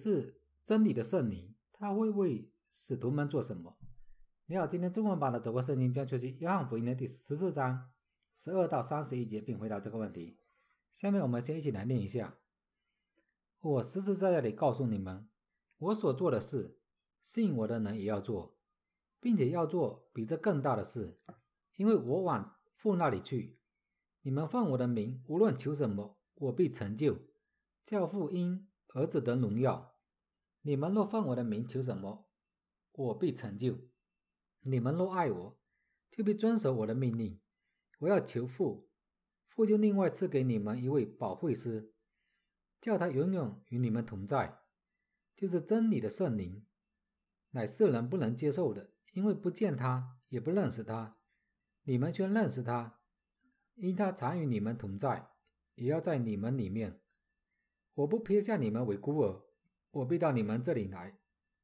是真理的圣灵，他会为使徒们做什么？你好，今天中文版的《走过圣经》将学习约翰福音的第十四章十二到三十一节，并回答这个问题。下面我们先一起来念一下：“我实实在在地告诉你们，我所做的事，信我的人也要做，并且要做比这更大的事，因为我往父那里去。你们奉我的名无论求什么，我必成就。教父因儿子的荣耀。”你们若奉我的名求什么，我必成就；你们若爱我，就必遵守我的命令。我要求父，父就另外赐给你们一位保惠师，叫他永远与你们同在，就是真理的圣灵，乃世人不能接受的，因为不见他，也不认识他，你们却认识他，因他常与你们同在，也要在你们里面。我不撇下你们为孤儿。我必到你们这里来，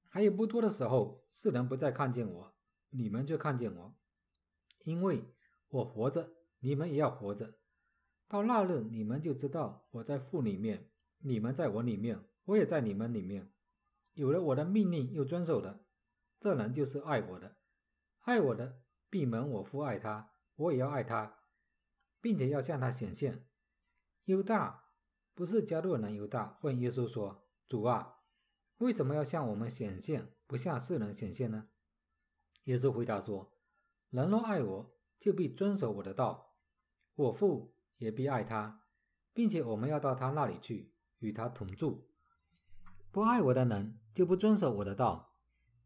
还有不多的时候，世人不再看见我，你们却看见我，因为我活着，你们也要活着。到那日，你们就知道我在父里面，你们在我里面，我也在你们里面。有了我的命令又遵守的，这人就是爱我的，爱我的，闭门我父爱他，我也要爱他，并且要向他显现。犹大不是加洛人，犹大问耶稣说：“主啊。”为什么要向我们显现，不向世人显现呢？耶稣回答说：“人若爱我，就必遵守我的道；我父也必爱他，并且我们要到他那里去，与他同住。不爱我的人，就不遵守我的道。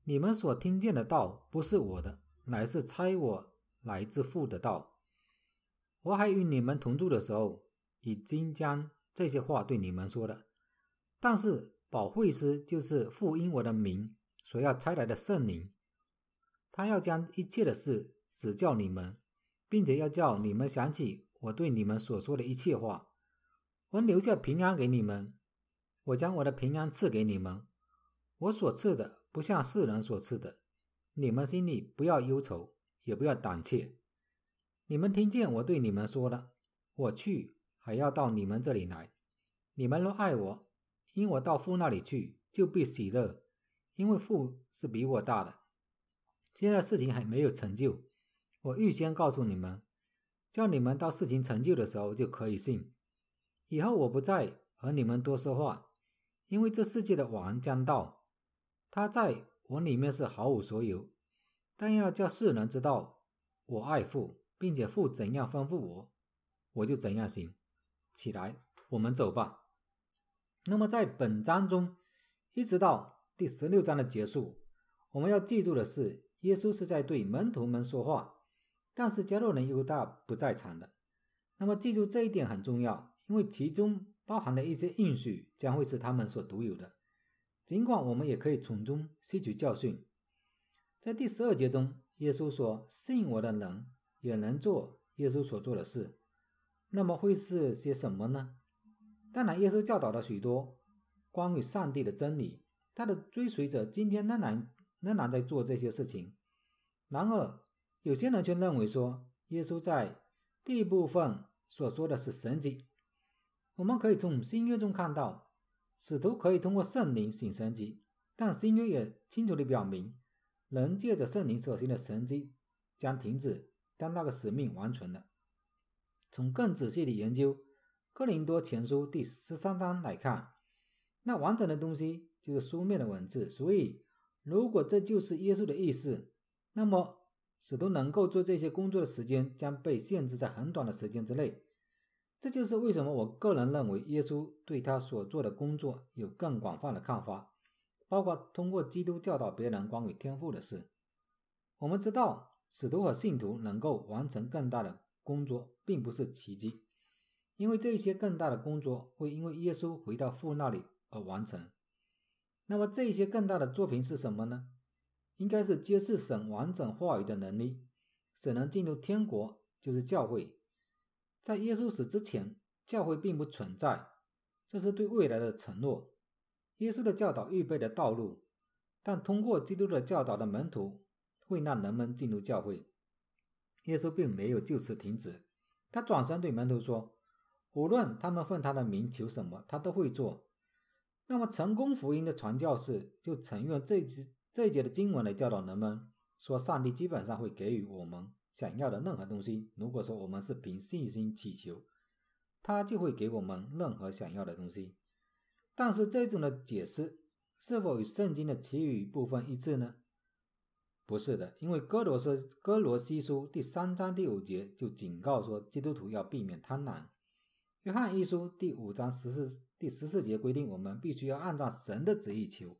你们所听见的道，不是我的，乃是猜我来自父的道。我还与你们同住的时候，已经将这些话对你们说了，但是。”保惠师就是父，因我的名所要差来的圣灵，他要将一切的事指教你们，并且要叫你们想起我对你们所说的一切话。我留下平安给你们，我将我的平安赐给你们。我所赐的不像世人所赐的。你们心里不要忧愁，也不要胆怯。你们听见我对你们说了，我去还要到你们这里来。你们若爱我，因我到父那里去，就被喜乐，因为父是比我大的。现在事情还没有成就，我预先告诉你们，叫你们到事情成就的时候就可以信。以后我不再和你们多说话，因为这世界的王将到，他在我里面是毫无所有。但要叫世人知道我爱父，并且父怎样吩咐我，我就怎样行。起来，我们走吧。那么，在本章中，一直到第十六章的结束，我们要记住的是，耶稣是在对门徒们说话，但是加洛人犹大不在场的。那么，记住这一点很重要，因为其中包含的一些应许将会是他们所独有的。尽管我们也可以从中吸取教训。在第十二节中，耶稣说：“信我的人也能做耶稣所做的事。”那么，会是些什么呢？当然，耶稣教导了许多关于上帝的真理。他的追随者今天仍然仍然在做这些事情。然而，有些人却认为说，耶稣在第一部分所说的是神迹。我们可以从新约中看到，使徒可以通过圣灵行神迹，但新约也清楚地表明，人借着圣灵所行的神迹将停止，当那个使命完成了。从更仔细的研究。《哥林多前书》第十三章来看，那完整的东西就是书面的文字。所以，如果这就是耶稣的意思，那么使徒能够做这些工作的时间将被限制在很短的时间之内。这就是为什么我个人认为耶稣对他所做的工作有更广泛的看法，包括通过基督教导别人关于天赋的事。我们知道，使徒和信徒能够完成更大的工作，并不是奇迹。因为这一些更大的工作会因为耶稣回到父那里而完成。那么这一些更大的作品是什么呢？应该是揭示神完整话语的能力。使能进入天国，就是教会。在耶稣死之前，教会并不存在，这是对未来的承诺。耶稣的教导预备的道路，但通过基督的教导的门徒会让人们进入教会。耶稣并没有就此停止，他转身对门徒说。无论他们奉他的名求什么，他都会做。那么，成功福音的传教士就曾用这节这节的经文来教导人们：说，上帝基本上会给予我们想要的任何东西。如果说我们是凭信心祈求，他就会给我们任何想要的东西。但是，这种的解释是否与圣经的其余部分一致呢？不是的，因为哥罗斯哥罗西书第三章第五节就警告说，基督徒要避免贪婪。约翰一书第五章十四第十四节规定，我们必须要按照神的旨意求。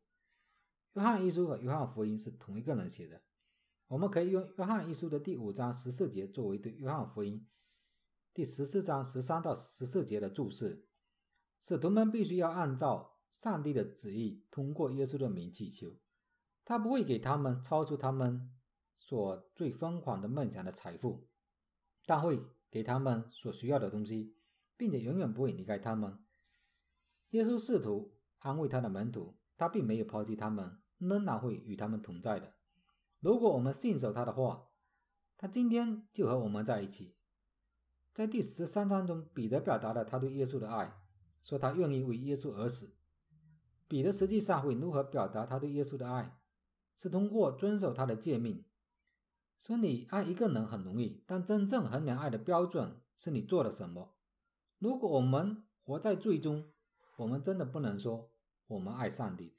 约翰一书和约翰福音是同一个人写的，我们可以用约翰一书的第五章十四节作为对约翰福音第十四章十三到十四节的注释。使徒们必须要按照上帝的旨意，通过耶稣的名祈求，他不会给他们超出他们所最疯狂的梦想的财富，但会给他们所需要的东西。并且永远不会离开他们。耶稣试图安慰他的门徒，他并没有抛弃他们，仍然会与他们同在的。如果我们信守他的话，他今天就和我们在一起。在第十三章中，彼得表达了他对耶稣的爱，说他愿意为耶稣而死。彼得实际上会如何表达他对耶稣的爱？是通过遵守他的诫命。说你爱一个人很容易，但真正衡量爱的标准是你做了什么。如果我们活在罪中，我们真的不能说我们爱上帝。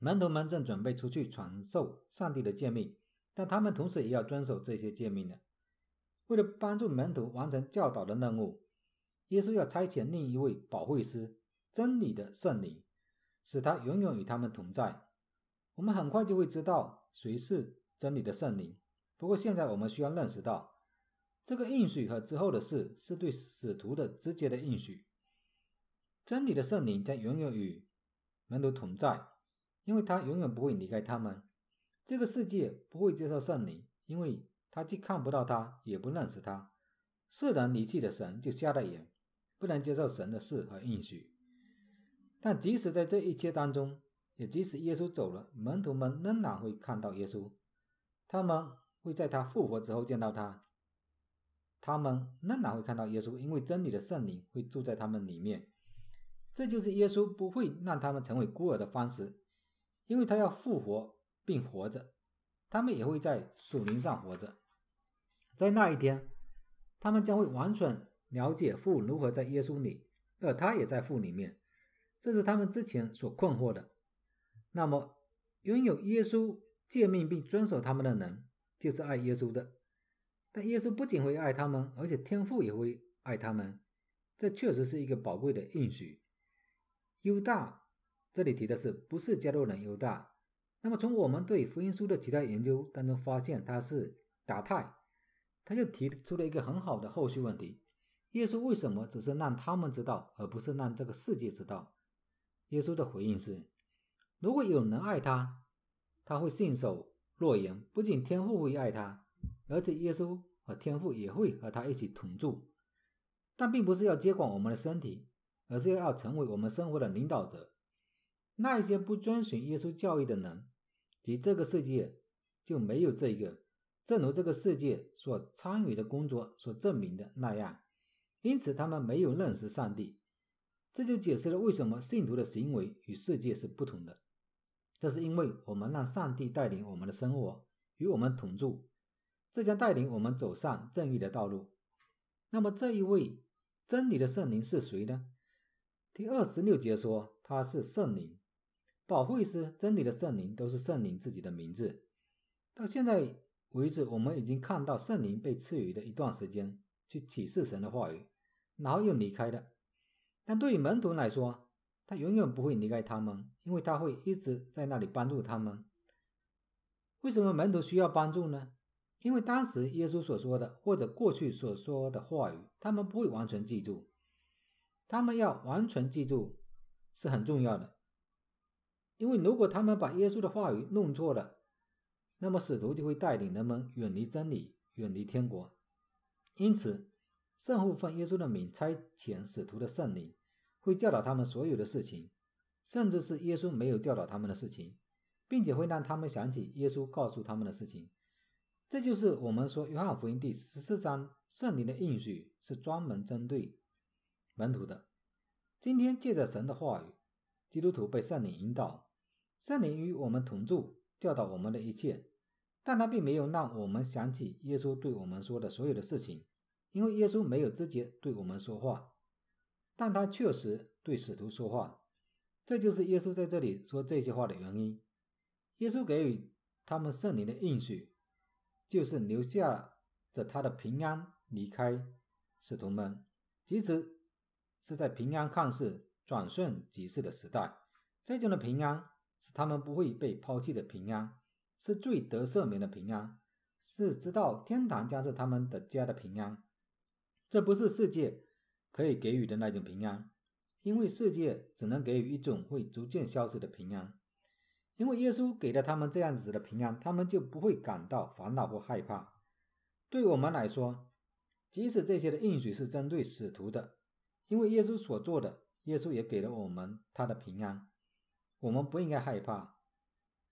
门徒们正准备出去传授上帝的诫命，但他们同时也要遵守这些诫命的。为了帮助门徒完成教导的任务，耶稣要差遣另一位保惠师——真理的圣灵，使他永远与他们同在。我们很快就会知道谁是真理的圣灵。不过现在我们需要认识到。这个应许和之后的事是对使徒的直接的应许。真理的圣灵将永远与门徒同在，因为他永远不会离开他们。这个世界不会接受圣灵，因为他既看不到他，也不认识他。世人离弃的神，就瞎了眼，不能接受神的事和应许。但即使在这一切当中，也即使耶稣走了，门徒们仍然会看到耶稣。他们会在他复活之后见到他。他们仍然会看到耶稣，因为真理的圣灵会住在他们里面。这就是耶稣不会让他们成为孤儿的方式，因为他要复活并活着。他们也会在树林上活着。在那一天，他们将会完全了解父如何在耶稣里，而他也在父里面。这是他们之前所困惑的。那么，拥有耶稣诫命并遵守他们的人，就是爱耶稣的。耶稣不仅会爱他们，而且天父也会爱他们。这确实是一个宝贵的应许。犹大这里提的是不是加多能犹大？那么从我们对福音书的其他研究当中发现，他是达太。他就提出了一个很好的后续问题：耶稣为什么只是让他们知道，而不是让这个世界知道？耶稣的回应是：如果有人爱他，他会信守诺言。不仅天父会爱他。而且耶稣和天父也会和他一起同住，但并不是要接管我们的身体，而是要成为我们生活的领导者。那一些不遵循耶稣教义的人，及这个世界就没有这一个。正如这个世界所参与的工作所证明的那样，因此他们没有认识上帝。这就解释了为什么信徒的行为与世界是不同的。这是因为我们让上帝带领我们的生活，与我们同住。这将带领我们走上正义的道路。那么这一位真理的圣灵是谁呢？第二十六节说他是圣灵。保惠师、真理的圣灵都是圣灵自己的名字。到现在为止，我们已经看到圣灵被赐予的一段时间去启示神的话语，然后又离开了。但对于门徒来说，他永远不会离开他们，因为他会一直在那里帮助他们。为什么门徒需要帮助呢？因为当时耶稣所说的，或者过去所说的话语，他们不会完全记住。他们要完全记住是很重要的，因为如果他们把耶稣的话语弄错了，那么使徒就会带领人们远离真理，远离天国。因此，圣父奉耶稣的名差遣使徒的圣灵，会教导他们所有的事情，甚至是耶稣没有教导他们的事情，并且会让他们想起耶稣告诉他们的事情。这就是我们说《约翰福音》第十四章圣灵的应许是专门针对门徒的。今天借着神的话语，基督徒被圣灵引导，圣灵与我们同住，教导我们的一切。但他并没有让我们想起耶稣对我们说的所有的事情，因为耶稣没有直接对我们说话，但他确实对使徒说话。这就是耶稣在这里说这些话的原因。耶稣给予他们圣灵的应许。就是留下着他的平安离开，使徒们，即使是在平安看似转瞬即逝的时代，这种的平安是他们不会被抛弃的平安，是最得赦免的平安，是知道天堂将是他们的家的平安。这不是世界可以给予的那种平安，因为世界只能给予一种会逐渐消失的平安。因为耶稣给了他们这样子的平安，他们就不会感到烦恼或害怕。对我们来说，即使这些的应许是针对使徒的，因为耶稣所做的，耶稣也给了我们他的平安。我们不应该害怕，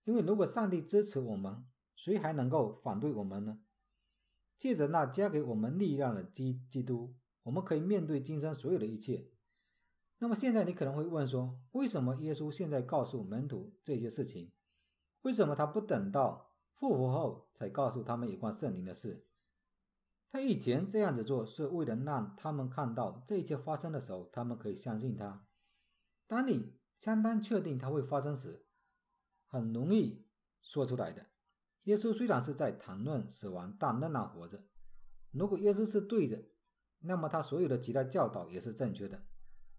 因为如果上帝支持我们，谁还能够反对我们呢？借着那加给我们力量的基基督，我们可以面对今生所有的一切。那么现在你可能会问说，为什么耶稣现在告诉门徒这些事情？为什么他不等到复活后才告诉他们有关圣灵的事？他以前这样子做是为了让他们看到这一切发生的时候，他们可以相信他。当你相当确定它会发生时，很容易说出来的。耶稣虽然是在谈论死亡，但仍然活着。如果耶稣是对的，那么他所有的其他教导也是正确的。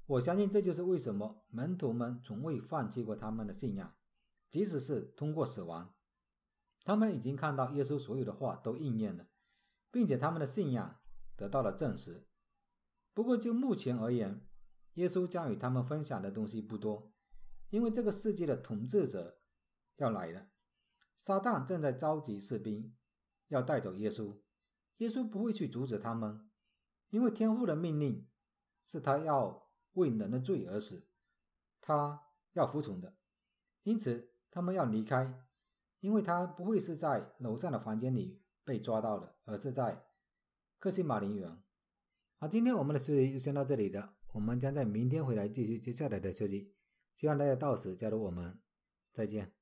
我相信这就是为什么门徒们从未放弃过他们的信仰，即使是通过死亡。他们已经看到耶稣所有的话都应验了，并且他们的信仰得到了证实。不过就目前而言，耶稣将与他们分享的东西不多，因为这个世界的统治者要来了。撒旦正在召集士兵，要带走耶稣。耶稣不会去阻止他们，因为天父的命令是他要。为人的罪而死，他要服从的，因此他们要离开，因为他不会是在楼上的房间里被抓到的，而是在克西马林园。好，今天我们的学习就先到这里了，我们将在明天回来继续接下来的学习，希望大家到时加入我们，再见。